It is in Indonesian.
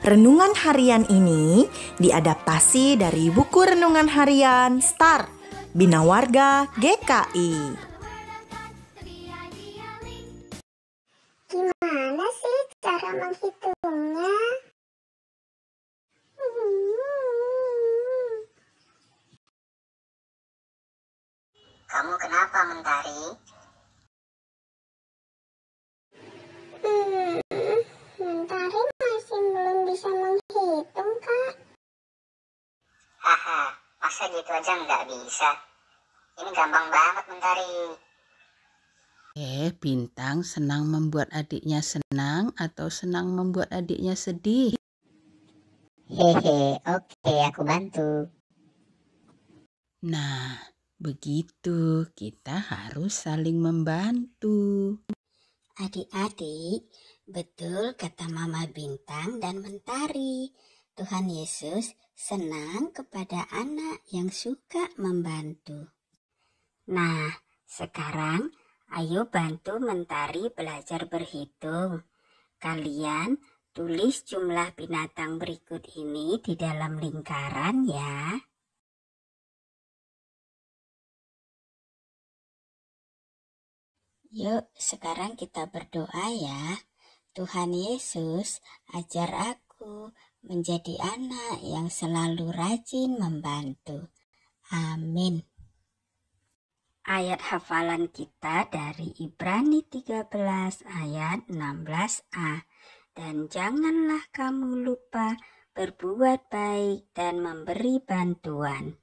Renungan harian ini diadaptasi dari buku renungan harian Star Bina Warga GKI. Gimana sih cara menghitungnya? Kamu kenapa mentari? bisa gitu aja nggak bisa ini gampang banget mentari Eh, Bintang senang membuat adiknya senang atau senang membuat adiknya sedih? Hehe, oke okay, aku bantu. Nah, begitu kita harus saling membantu. Adik-adik, betul kata Mama Bintang dan Mentari. Tuhan Yesus senang kepada anak yang suka membantu. Nah, sekarang ayo bantu mentari belajar berhitung. Kalian tulis jumlah binatang berikut ini di dalam lingkaran ya. Yuk, sekarang kita berdoa ya. Tuhan Yesus, ajar aku menjadi anak yang selalu rajin membantu. Amin. Ayat hafalan kita dari Ibrani 13 ayat 16a. Dan janganlah kamu lupa berbuat baik dan memberi bantuan.